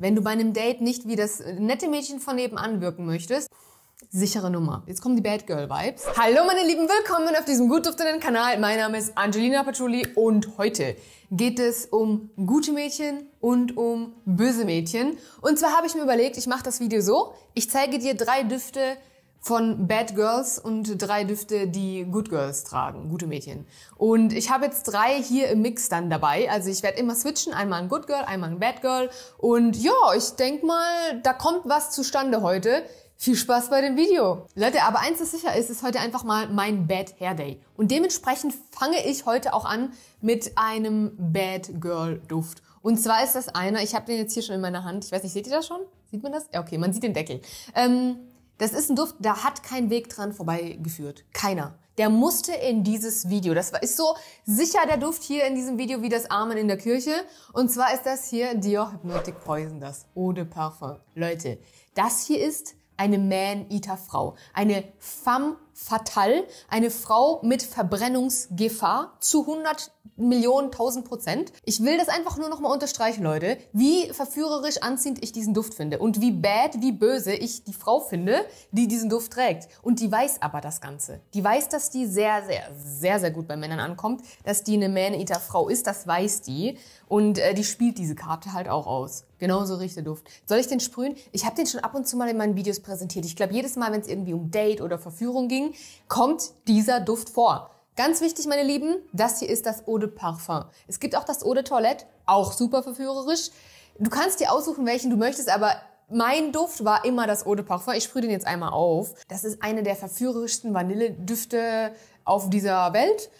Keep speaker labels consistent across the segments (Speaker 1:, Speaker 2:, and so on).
Speaker 1: Wenn du bei einem Date nicht wie das äh, nette Mädchen von nebenan wirken möchtest, sichere Nummer. Jetzt kommen die Bad Girl Vibes. Hallo meine Lieben, willkommen auf diesem gut duftenden Kanal. Mein Name ist Angelina Patchouli und heute geht es um gute Mädchen und um böse Mädchen. Und zwar habe ich mir überlegt, ich mache das Video so, ich zeige dir drei Düfte, von Bad Girls und drei Düfte, die Good Girls tragen, gute Mädchen. Und ich habe jetzt drei hier im Mix dann dabei. Also ich werde immer switchen, einmal ein Good Girl, einmal ein Bad Girl. Und ja, ich denk mal, da kommt was zustande heute. Viel Spaß bei dem Video. Leute, aber eins ist sicher, es ist heute einfach mal mein Bad Hair Day. Und dementsprechend fange ich heute auch an mit einem Bad Girl Duft. Und zwar ist das einer, ich habe den jetzt hier schon in meiner Hand. Ich weiß nicht, seht ihr das schon? Sieht man das? Ja, okay, man sieht den Deckel. Ähm, das ist ein Duft, da hat kein Weg dran vorbeigeführt. Keiner. Der musste in dieses Video. Das ist so sicher der Duft hier in diesem Video wie das Armen in der Kirche. Und zwar ist das hier Dior Hypnotic Poison, das Eau de Parfum. Leute, das hier ist eine Man-Eater-Frau. Eine Femme fatal, eine Frau mit Verbrennungsgefahr zu 100 Millionen, 1000 Prozent. Ich will das einfach nur nochmal unterstreichen, Leute, wie verführerisch anziehend ich diesen Duft finde und wie bad, wie böse ich die Frau finde, die diesen Duft trägt. Und die weiß aber das Ganze. Die weiß, dass die sehr, sehr, sehr, sehr gut bei Männern ankommt, dass die eine Man-Eater-Frau ist, das weiß die. Und äh, die spielt diese Karte halt auch aus. Genauso riecht der Duft. Soll ich den sprühen? Ich habe den schon ab und zu mal in meinen Videos präsentiert. Ich glaube, jedes Mal, wenn es irgendwie um Date oder Verführung ging, kommt dieser Duft vor. Ganz wichtig, meine Lieben, das hier ist das Eau de Parfum. Es gibt auch das Eau de Toilette, auch super verführerisch. Du kannst dir aussuchen, welchen du möchtest, aber mein Duft war immer das Eau de Parfum. Ich sprühe den jetzt einmal auf. Das ist eine der verführerischsten Vanilledüfte auf dieser Welt.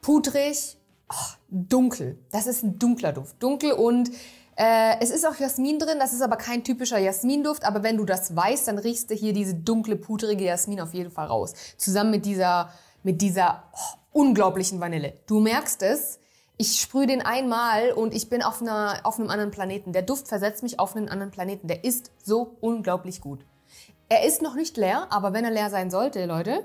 Speaker 1: Putrig, oh, dunkel. Das ist ein dunkler Duft. Dunkel und äh, es ist auch Jasmin drin, das ist aber kein typischer Jasminduft, aber wenn du das weißt, dann riechst du hier diese dunkle, pudrige Jasmin auf jeden Fall raus. Zusammen mit dieser, mit dieser oh, unglaublichen Vanille. Du merkst es, ich sprühe den einmal und ich bin auf, einer, auf einem anderen Planeten. Der Duft versetzt mich auf einen anderen Planeten. Der ist so unglaublich gut. Er ist noch nicht leer, aber wenn er leer sein sollte, Leute,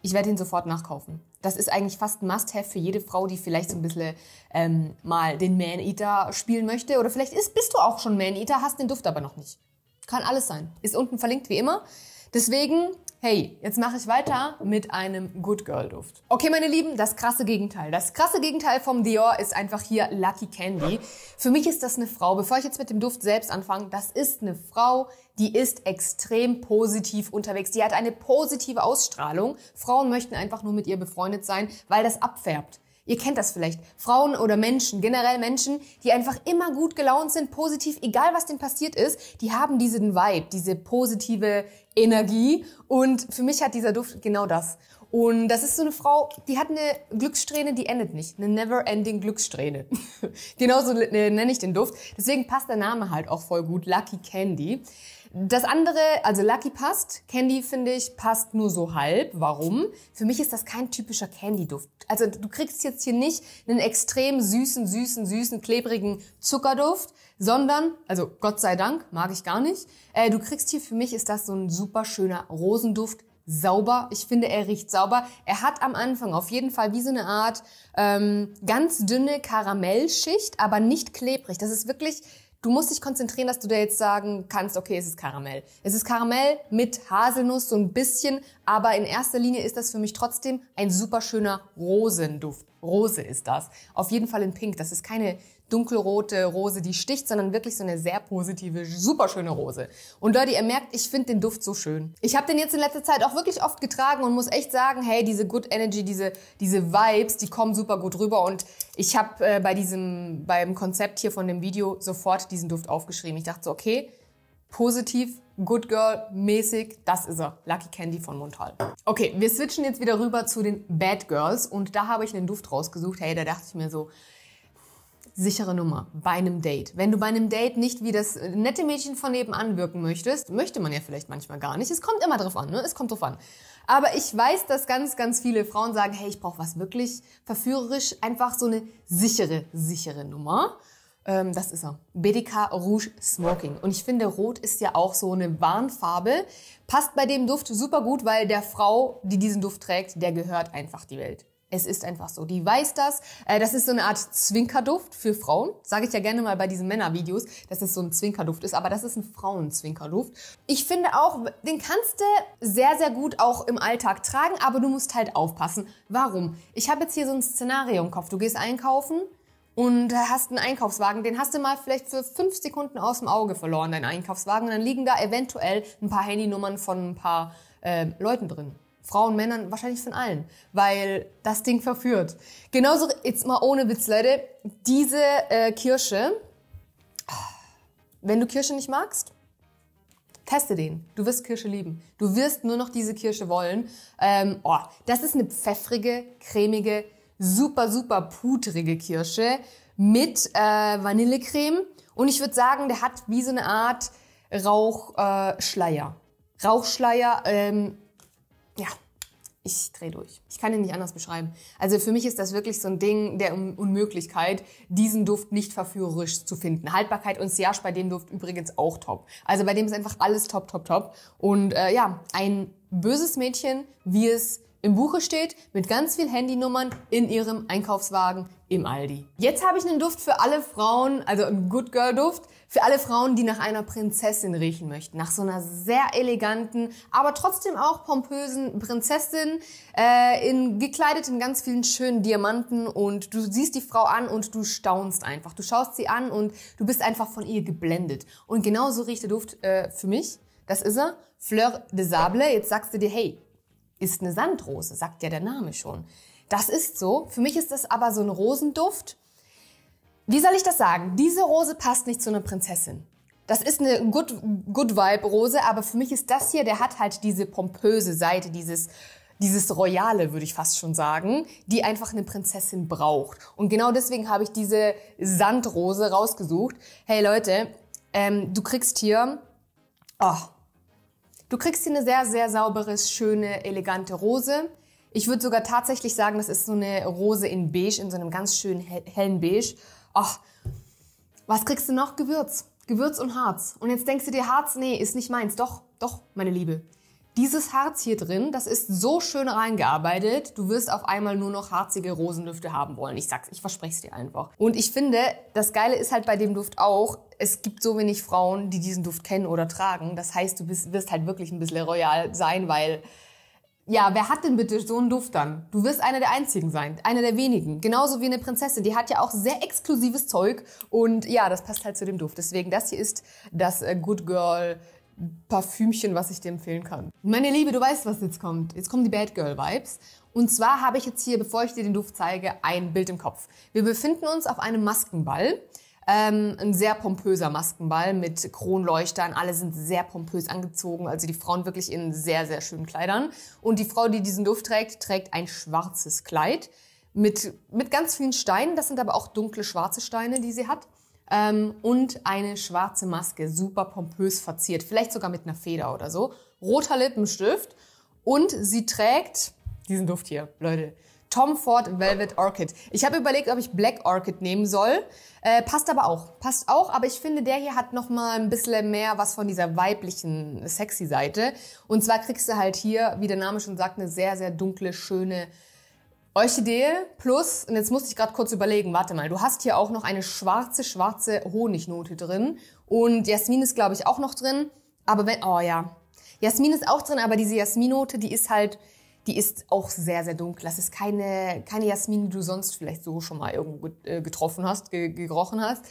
Speaker 1: ich werde ihn sofort nachkaufen das ist eigentlich fast ein Must-Have für jede Frau, die vielleicht so ein bisschen ähm, mal den Man-Eater spielen möchte. Oder vielleicht ist, bist du auch schon Man-Eater, hast den Duft aber noch nicht. Kann alles sein. Ist unten verlinkt wie immer. Deswegen, hey, jetzt mache ich weiter mit einem Good Girl Duft. Okay, meine Lieben, das krasse Gegenteil. Das krasse Gegenteil vom Dior ist einfach hier Lucky Candy. Für mich ist das eine Frau. Bevor ich jetzt mit dem Duft selbst anfange, das ist eine Frau, die ist extrem positiv unterwegs. Die hat eine positive Ausstrahlung. Frauen möchten einfach nur mit ihr befreundet sein, weil das abfärbt. Ihr kennt das vielleicht. Frauen oder Menschen, generell Menschen, die einfach immer gut gelaunt sind, positiv, egal was denn passiert ist, die haben diesen Vibe, diese positive Energie. Und für mich hat dieser Duft genau das. Und das ist so eine Frau, die hat eine Glückssträhne, die endet nicht. Eine never-ending Glückssträhne. Genauso nenne ich den Duft. Deswegen passt der Name halt auch voll gut. Lucky Candy. Das andere, also Lucky passt, Candy finde ich, passt nur so halb. Warum? Für mich ist das kein typischer Candy-Duft. Also du kriegst jetzt hier nicht einen extrem süßen, süßen, süßen, klebrigen Zuckerduft, sondern, also Gott sei Dank, mag ich gar nicht, äh, du kriegst hier, für mich ist das so ein super schöner Rosenduft, sauber. Ich finde, er riecht sauber. Er hat am Anfang auf jeden Fall wie so eine Art ähm, ganz dünne Karamellschicht, aber nicht klebrig. Das ist wirklich Du musst dich konzentrieren, dass du da jetzt sagen kannst, okay, es ist Karamell. Es ist Karamell mit Haselnuss, so ein bisschen aber in erster Linie ist das für mich trotzdem ein super schöner Rosenduft. Rose ist das. Auf jeden Fall in Pink. Das ist keine dunkelrote Rose, die sticht, sondern wirklich so eine sehr positive, super schöne Rose. Und Leute, ihr merkt, ich finde den Duft so schön. Ich habe den jetzt in letzter Zeit auch wirklich oft getragen und muss echt sagen, hey, diese Good Energy, diese, diese Vibes, die kommen super gut rüber. Und ich habe äh, bei diesem, beim Konzept hier von dem Video sofort diesen Duft aufgeschrieben. Ich dachte so, okay, positiv, Good Girl mäßig, das ist er, Lucky Candy von Montal. Okay, wir switchen jetzt wieder rüber zu den Bad Girls und da habe ich einen Duft rausgesucht. Hey, da dachte ich mir so, sichere Nummer bei einem Date. Wenn du bei einem Date nicht wie das äh, nette Mädchen von nebenan wirken möchtest, möchte man ja vielleicht manchmal gar nicht. Es kommt immer drauf an, ne? Es kommt drauf an. Aber ich weiß, dass ganz, ganz viele Frauen sagen, hey, ich brauche was wirklich verführerisch, einfach so eine sichere, sichere Nummer. Ähm, das ist er. BDK Rouge Smoking. Und ich finde, Rot ist ja auch so eine Warnfarbe. Passt bei dem Duft super gut, weil der Frau, die diesen Duft trägt, der gehört einfach die Welt. Es ist einfach so. Die weiß das. Äh, das ist so eine Art Zwinkerduft für Frauen. Sage ich ja gerne mal bei diesen Männervideos, dass es so ein Zwinkerduft ist. Aber das ist ein Frauenzwinkerduft. Ich finde auch, den kannst du sehr, sehr gut auch im Alltag tragen. Aber du musst halt aufpassen. Warum? Ich habe jetzt hier so ein Szenario im Kopf. Du gehst einkaufen, und hast einen Einkaufswagen, den hast du mal vielleicht für fünf Sekunden aus dem Auge verloren, deinen Einkaufswagen, und dann liegen da eventuell ein paar Handynummern von ein paar äh, Leuten drin. Frauen, Männern, wahrscheinlich von allen, weil das Ding verführt. Genauso, jetzt mal ohne Witz, Leute, diese äh, Kirsche, wenn du Kirsche nicht magst, teste den. Du wirst Kirsche lieben. Du wirst nur noch diese Kirsche wollen. Ähm, oh, das ist eine pfeffrige, cremige Kirsche super, super pudrige Kirsche mit äh, Vanillecreme. Und ich würde sagen, der hat wie so eine Art Rauchschleier. Äh, Rauchschleier, ähm, ja, ich drehe durch. Ich kann ihn nicht anders beschreiben. Also für mich ist das wirklich so ein Ding der Un Unmöglichkeit, diesen Duft nicht verführerisch zu finden. Haltbarkeit und Siage bei dem Duft übrigens auch top. Also bei dem ist einfach alles top, top, top. Und äh, ja, ein böses Mädchen, wie es im Buche steht, mit ganz viel Handynummern in ihrem Einkaufswagen im Aldi. Jetzt habe ich einen Duft für alle Frauen, also einen Good Girl Duft, für alle Frauen, die nach einer Prinzessin riechen möchten. Nach so einer sehr eleganten, aber trotzdem auch pompösen Prinzessin, äh, in, gekleidet in ganz vielen schönen Diamanten und du siehst die Frau an und du staunst einfach. Du schaust sie an und du bist einfach von ihr geblendet. Und genauso riecht der Duft äh, für mich. Das ist er. Fleur de Sable. Jetzt sagst du dir, hey, ist eine Sandrose, sagt ja der Name schon. Das ist so. Für mich ist das aber so ein Rosenduft. Wie soll ich das sagen? Diese Rose passt nicht zu einer Prinzessin. Das ist eine Good, Good Vibe Rose, aber für mich ist das hier, der hat halt diese pompöse Seite, dieses, dieses Royale, würde ich fast schon sagen, die einfach eine Prinzessin braucht. Und genau deswegen habe ich diese Sandrose rausgesucht. Hey Leute, ähm, du kriegst hier, oh, Du kriegst hier eine sehr, sehr saubere, schöne, elegante Rose. Ich würde sogar tatsächlich sagen, das ist so eine Rose in Beige, in so einem ganz schönen hellen Beige. Ach, was kriegst du noch? Gewürz. Gewürz und Harz. Und jetzt denkst du dir, Harz, nee, ist nicht meins. Doch, doch, meine Liebe dieses Harz hier drin, das ist so schön reingearbeitet, du wirst auf einmal nur noch harzige Rosendüfte haben wollen. Ich sag's, ich verspreche es dir einfach. Und ich finde, das Geile ist halt bei dem Duft auch, es gibt so wenig Frauen, die diesen Duft kennen oder tragen. Das heißt, du bist, wirst halt wirklich ein bisschen royal sein, weil ja, wer hat denn bitte so einen Duft dann? Du wirst einer der einzigen sein, einer der wenigen. Genauso wie eine Prinzessin, die hat ja auch sehr exklusives Zeug und ja, das passt halt zu dem Duft. Deswegen, das hier ist das äh, Good Girl Parfümchen, was ich dir empfehlen kann. Meine Liebe, du weißt, was jetzt kommt. Jetzt kommen die Bad Girl Vibes. Und zwar habe ich jetzt hier, bevor ich dir den Duft zeige, ein Bild im Kopf. Wir befinden uns auf einem Maskenball. Ähm, ein sehr pompöser Maskenball mit Kronleuchtern. Alle sind sehr pompös angezogen. Also die Frauen wirklich in sehr, sehr schönen Kleidern. Und die Frau, die diesen Duft trägt, trägt ein schwarzes Kleid mit, mit ganz vielen Steinen. Das sind aber auch dunkle schwarze Steine, die sie hat ähm, und eine schwarze Maske, super pompös verziert, vielleicht sogar mit einer Feder oder so, roter Lippenstift und sie trägt diesen Duft hier, Leute. Tom Ford Velvet Orchid. Ich habe überlegt, ob ich Black Orchid nehmen soll. Äh, passt aber auch. Passt auch, aber ich finde, der hier hat noch mal ein bisschen mehr was von dieser weiblichen, sexy Seite. Und zwar kriegst du halt hier, wie der Name schon sagt, eine sehr, sehr dunkle, schöne Orchidee plus, und jetzt musste ich gerade kurz überlegen, warte mal, du hast hier auch noch eine schwarze, schwarze Honignote drin. Und Jasmin ist, glaube ich, auch noch drin. Aber wenn, oh ja. Jasmin ist auch drin, aber diese Jasminnote, die ist halt, die ist auch sehr, sehr dunkel. Das ist keine, keine Jasmin, die du sonst vielleicht so schon mal irgendwo äh, getroffen hast, ge gerochen hast.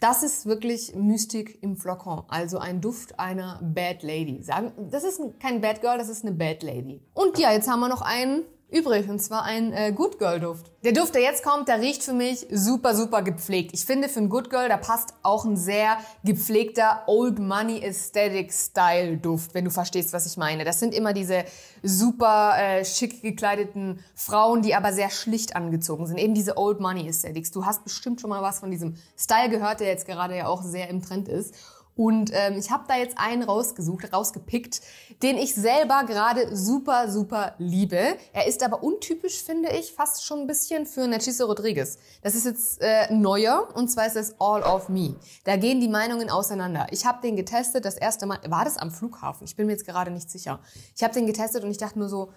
Speaker 1: Das ist wirklich Mystik im Flakon, also ein Duft einer Bad Lady. Sagen, das ist kein Bad Girl, das ist eine Bad Lady. Und ja, jetzt haben wir noch einen übrig und zwar ein äh, Good Girl Duft. Der Duft, der jetzt kommt, der riecht für mich super, super gepflegt. Ich finde für ein Good Girl, da passt auch ein sehr gepflegter Old Money Aesthetic Style Duft, wenn du verstehst, was ich meine. Das sind immer diese super äh, schick gekleideten Frauen, die aber sehr schlicht angezogen sind. Eben diese Old Money Aesthetics. Du hast bestimmt schon mal was von diesem Style gehört, der jetzt gerade ja auch sehr im Trend ist. Und ähm, ich habe da jetzt einen rausgesucht, rausgepickt, den ich selber gerade super, super liebe. Er ist aber untypisch, finde ich, fast schon ein bisschen für Narciso Rodriguez. Das ist jetzt äh, neuer und zwar ist es All of Me. Da gehen die Meinungen auseinander. Ich habe den getestet, das erste Mal, war das am Flughafen? Ich bin mir jetzt gerade nicht sicher. Ich habe den getestet und ich dachte nur so,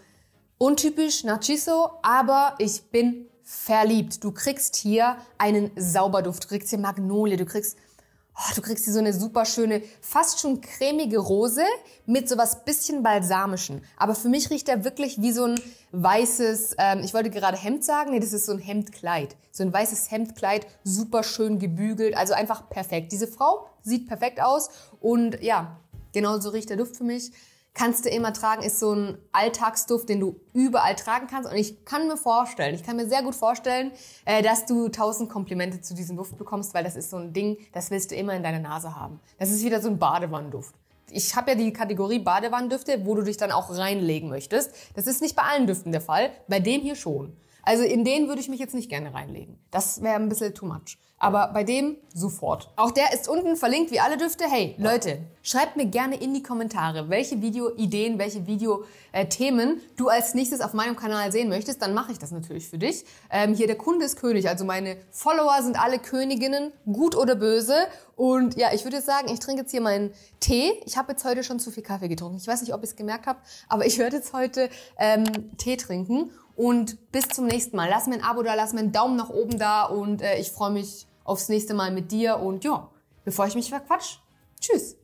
Speaker 1: untypisch Narciso, aber ich bin verliebt. Du kriegst hier einen Sauberduft, du kriegst hier Magnolie, du kriegst Oh, du kriegst hier so eine super schöne, fast schon cremige Rose mit so was bisschen balsamischen. Aber für mich riecht er wirklich wie so ein weißes, ähm, ich wollte gerade Hemd sagen, nee, das ist so ein Hemdkleid. So ein weißes Hemdkleid, super schön gebügelt, also einfach perfekt. Diese Frau sieht perfekt aus und ja, genau so riecht der Duft für mich kannst du immer tragen, ist so ein Alltagsduft, den du überall tragen kannst. Und ich kann mir vorstellen, ich kann mir sehr gut vorstellen, äh, dass du tausend Komplimente zu diesem Duft bekommst, weil das ist so ein Ding, das willst du immer in deiner Nase haben. Das ist wieder so ein Badewannenduft. Ich habe ja die Kategorie Badewannendüfte, wo du dich dann auch reinlegen möchtest. Das ist nicht bei allen Düften der Fall, bei dem hier schon. Also in den würde ich mich jetzt nicht gerne reinlegen. Das wäre ein bisschen too much. Aber bei dem sofort. Auch der ist unten verlinkt wie alle Düfte. Hey, Leute, schreibt mir gerne in die Kommentare, welche Videoideen, welche Video-Themen äh, du als nächstes auf meinem Kanal sehen möchtest. Dann mache ich das natürlich für dich. Ähm, hier der Kunde ist König. Also meine Follower sind alle Königinnen, gut oder böse. Und ja, ich würde jetzt sagen, ich trinke jetzt hier meinen Tee. Ich habe jetzt heute schon zu viel Kaffee getrunken. Ich weiß nicht, ob ich es gemerkt habe, aber ich werde jetzt heute ähm, Tee trinken. Und bis zum nächsten Mal. Lass mir ein Abo da, lass mir einen Daumen nach oben da und äh, ich freue mich aufs nächste Mal mit dir. Und ja, bevor ich mich verquatsch, tschüss.